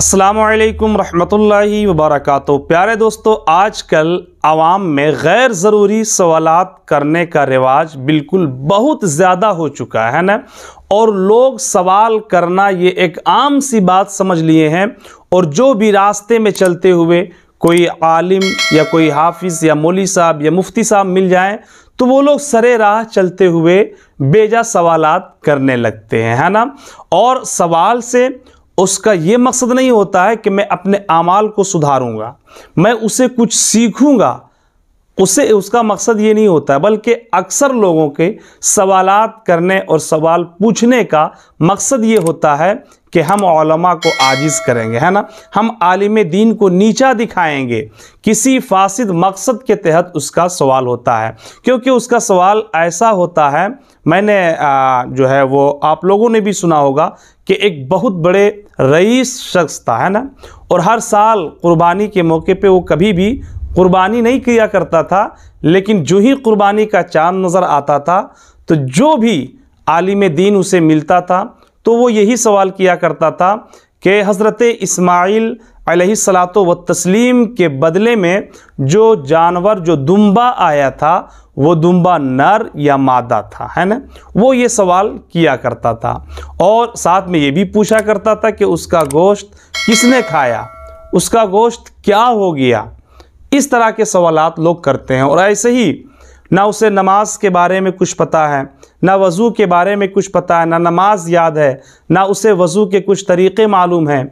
السلام علیکم رحمت اللہ وبرکاتہ پیارے دوستو آج کل عوام میں غیر ضروری سوالات کرنے کا رواج بالکل بہت زیادہ ہو چکا ہے نا اور لوگ سوال کرنا یہ ایک عام سی بات سمجھ لیے ہیں اور جو بھی راستے میں چلتے ہوئے کوئی عالم یا کوئی حافظ یا مولی صاحب یا مفتی صاحب مل جائیں تو وہ لوگ سرے راہ چلتے ہوئے بیجا سوالات کرنے لگتے ہیں ہے نا اور سوال سے اس کا یہ مقصد نہیں ہوتا ہے کہ میں اپنے اعمال کو سدھاروں گا میں اسے کچھ سیکھوں گا اس سے اس کا مقصد یہ نہیں ہوتا ہے بلکہ اکثر لوگوں کے سوالات کرنے اور سوال پوچھنے کا مقصد یہ ہوتا ہے کہ ہم علماء کو آجز کریں گے ہے نا ہم عالم دین کو نیچا دکھائیں گے کسی فاسد مقصد کے تحت اس کا سوال ہوتا ہے کیونکہ اس کا سوال ایسا ہوتا ہے میں نے جو ہے وہ آپ لوگوں نے بھی سنا ہوگا کہ ایک بہت بڑے رئیس شخص تھا ہے نا اور ہر سال قربانی کے موقع پہ وہ کبھی بھی قربانی نہیں کیا کرتا تھا لیکن جو ہی قربانی کا چاند نظر آتا تھا تو جو بھی عالم دین اسے ملتا تھا تو وہ یہی سوال کیا کرتا تھا کہ حضرت اسماعیل علیہ السلاط و تسلیم کے بدلے میں جو جانور جو دمبا آیا تھا وہ دمبا نر یا مادہ تھا ہے نا وہ یہ سوال کیا کرتا تھا اور ساتھ میں یہ بھی پوچھا کرتا تھا کہ اس کا گوشت کس نے کھایا اس کا گوشت کیا ہو گیا اس طرح کے سوالات لوگ کرتے ہیں اور ایسے ہی نہ اسے نماز کے بارے میں کچھ پتہ ہے نہ وضو کے بارے میں کچھ پتہ ہے نہ نماز یاد ہے نہ اسے وضو کے کچھ طریقے معلوم ہیں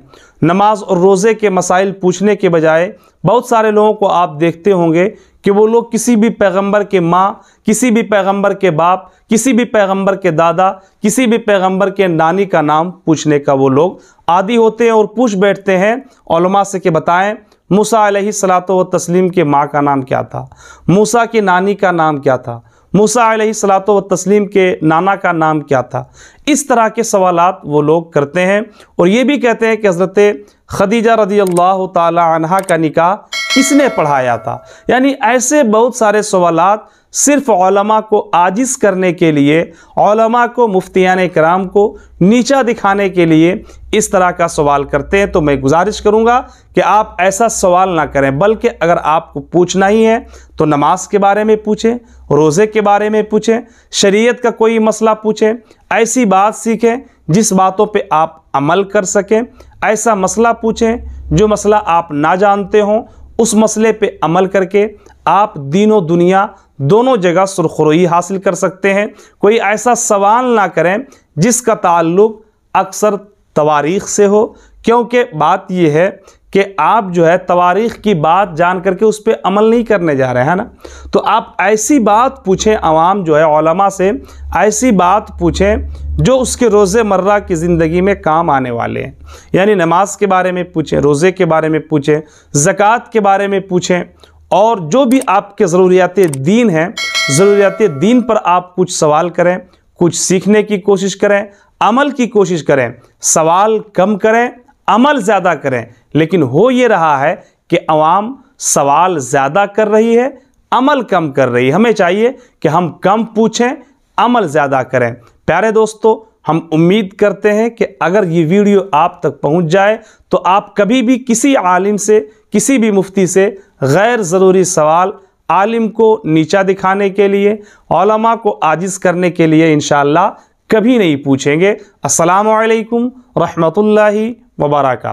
نماز اور روزے کے مسائل پوچھنے کے بجائے بہت سارے لوگوں کو آپ دیکھتے ہوں گے کہ وہ لوگ کسی بھی پیغمبر کے ماں کسی بھی پیغمبر کے باپ کسی بھی پیغمبر کے دادا کسی بھی پیغمبر کے نانی کا نام پوچھنے کا وہ لوگ عادی ہوتے ہیں اور پوچھ بیٹھتے ہیں علماء سے کہ بتائیں موسیٰ علیہ السلام و تسلیم کے ماں کا نام کیا تھا موسیٰ کی نانی کا نام کیا تھا موسیٰ علیہ السلام و تسلیم کے نانا کا نام کیا تھا اس طرح کے سوالات وہ لوگ کرتے ہیں اور یہ بھی کہتے ہیں کہ حضرت خدیجہ رضی اللہ تعالی عنہ کا نکاح اس نے پڑھایا تھا یعنی ایسے بہت سارے سوالات صرف علماء کو عاجز کرنے کے لیے علماء کو مفتیان کرام کو نیچا دکھانے کے لیے اس طرح کا سوال کرتے ہیں تو میں گزارش کروں گا کہ آپ ایسا سوال نہ کریں بلکہ اگر آپ کو پوچھنا ہی ہے تو نماز کے بارے میں پوچھیں روزے کے بارے میں پوچھیں شریعت کا کوئی مسئلہ پوچھیں ایسی بات سیکھیں جس باتوں پہ آپ عمل کر سکیں ایسا مسئلہ پوچھیں جو مسئلہ آپ نہ جانتے ہوں اس مسئلے پہ عمل کر کے آپ دین و دنیا دونوں جگہ سرخروئی حاصل کر سکتے ہیں کوئی ایسا سوال نہ کریں جس کا تعلق اکثر تواریخ سے ہو کیونکہ بات یہ ہے کہ آپ جو ہے تواریخ کی بات جان کر کے اس پہ عمل نہیں کرنے جا رہے ہیں نا تو آپ ایسی بات پوچھیں عوام جو ہے علماء سے ایسی بات پوچھیں جو اس کے روز مرہ کی زندگی میں کام آنے والے ہیں یعنی نماز کے بارے میں پوچھیں روزے کے بارے میں پوچھیں زکوٰۃ کے بارے میں پوچھیں اور جو بھی آپ کے ضروریات دین ہیں ضروریات دین پر آپ کچھ سوال کریں کچھ سیکھنے کی کوشش کریں عمل کی کوشش کریں سوال کم کریں عمل زیادہ کریں لیکن ہو یہ رہا ہے کہ عوام سوال زیادہ کر رہی ہے عمل کم کر رہی ہے ہمیں چاہیے کہ ہم کم پوچھیں عمل زیادہ کریں پیارے دوستو ہم امید کرتے ہیں کہ اگر یہ ویڈیو آپ تک پہنچ جائے تو آپ کبھی بھی کسی عالم سے کسی بھی مفتی سے غیر ضروری سوال عالم کو نیچا دکھانے کے لیے علماء کو عاجز کرنے کے لیے انشاءاللہ کبھی نہیں پوچھیں گے السلام علیکم رحمۃ اللہ وبركاته